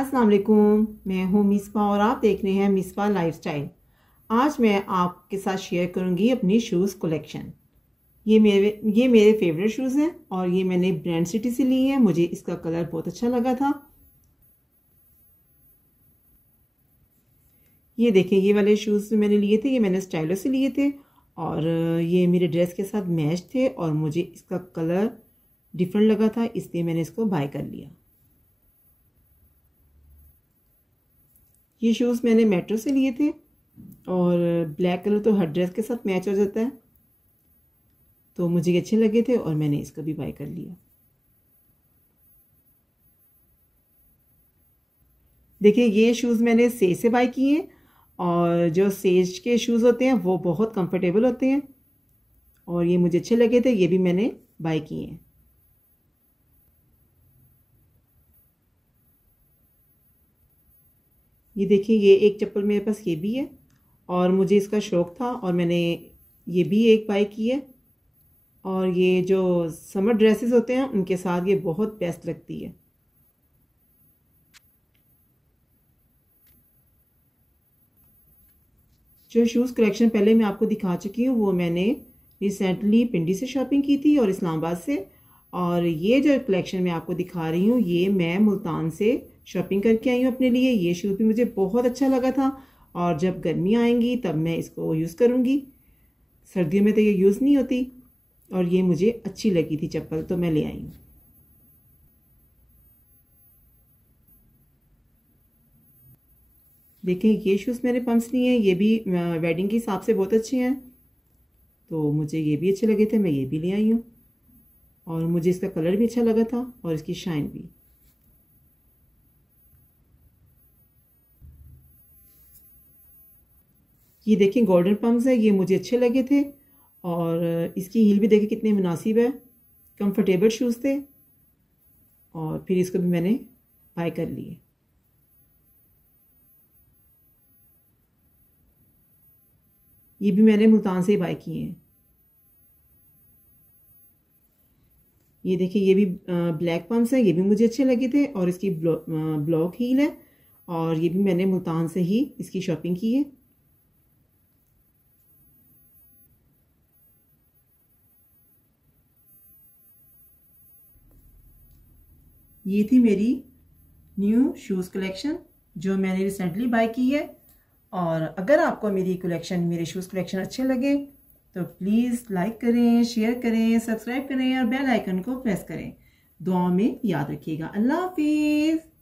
अस्सलाम वालेकुम मैं हूँ मिसबा और आप देख रहे हैं मिसबा लाइफस्टाइल आज मैं आपके साथ शेयर करूँगी अपनी शूज़ कलेक्शन ये मेरे ये मेरे फेवरेट शूज़ हैं और ये मैंने ब्रांड सिटी से ली है मुझे इसका कलर बहुत अच्छा लगा था ये देखें ये वाले शूज़ मैंने लिए थे ये मैंने स्टाइलो से लिए थे और ये मेरे ड्रेस के साथ मैच थे और मुझे इसका कलर डिफरेंट लगा था इसलिए मैंने इसको बाय कर लिया ये शूज़ मैंने मेट्रो से लिए थे और ब्लैक कलर तो हर ड्रेस के साथ मैच हो जाता है तो मुझे अच्छे लगे थे और मैंने इसको भी बाय कर लिया देखिए ये शूज़ मैंने सेज से बाय किए और जो सेज के शूज़ होते हैं वो बहुत कंफर्टेबल होते हैं और ये मुझे अच्छे लगे थे ये भी मैंने बाय किए हैं ये देखिए ये एक चप्पल मेरे पास ये भी है और मुझे इसका शौक़ था और मैंने ये भी एक बाई की है और ये जो समर ड्रेसेस होते हैं उनके साथ ये बहुत बेस्ट लगती है जो शूज़ कलेक्शन पहले मैं आपको दिखा चुकी हूँ वो मैंने रिसेंटली पिंडी से शॉपिंग की थी और इस्लामाबाद से और ये जो कलेक्शन मैं आपको दिखा रही हूँ ये मैं मुल्तान से शॉपिंग करके आई हूँ अपने लिए ये शूज़ भी मुझे बहुत अच्छा लगा था और जब गर्मी आएंगी तब मैं इसको यूज़ करूँगी सर्दियों में तो ये यूज़ नहीं होती और ये मुझे अच्छी लगी थी चप्पल तो मैं ले आई हूँ देखें ये शूज़ मेरे पम्प्स नहीं हैं ये भी वेडिंग के हिसाब से बहुत अच्छे हैं तो मुझे ये भी अच्छे लगे थे मैं ये भी ले आई हूँ और मुझे इसका कलर भी अच्छा लगा था और इसकी शाइन भी ये देखें गोल्डन पम्स है ये मुझे अच्छे लगे थे और इसकी हील भी देखें कितने मुनासिब है कंफर्टेबल शूज़ थे और फिर इसको भी मैंने बाय कर लिए ये भी मैंने मुल्तान से ही बाय किए हैं ये देखिए ये भी ब्लैक पम्प्स हैं ये भी मुझे अच्छे लगे थे और इसकी ब्लॉक हील है और ये भी मैंने मुल्तान से ही इसकी शॉपिंग की है ये थी मेरी न्यू शूज़ कलेक्शन जो मैंने रिसेंटली बाई की है और अगर आपको मेरी कलेक्शन मेरे शूज़ कलेक्शन अच्छे लगे तो प्लीज़ लाइक करें शेयर करें सब्सक्राइब करें और बेल आइकन को प्रेस करें दुआ में याद रखिएगा अल्लाह हाफिज़